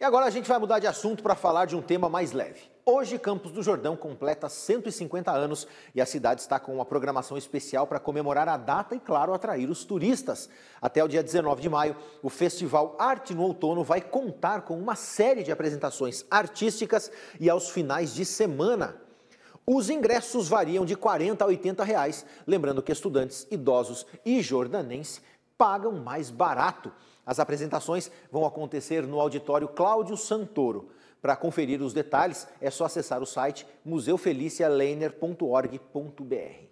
E agora a gente vai mudar de assunto para falar de um tema mais leve. Hoje, Campos do Jordão completa 150 anos e a cidade está com uma programação especial para comemorar a data e, claro, atrair os turistas. Até o dia 19 de maio, o Festival Arte no Outono vai contar com uma série de apresentações artísticas e aos finais de semana. Os ingressos variam de 40 a 80 reais, lembrando que estudantes, idosos e jordanenses pagam mais barato. As apresentações vão acontecer no auditório Cláudio Santoro. Para conferir os detalhes, é só acessar o site museufelicialeiner.org.br.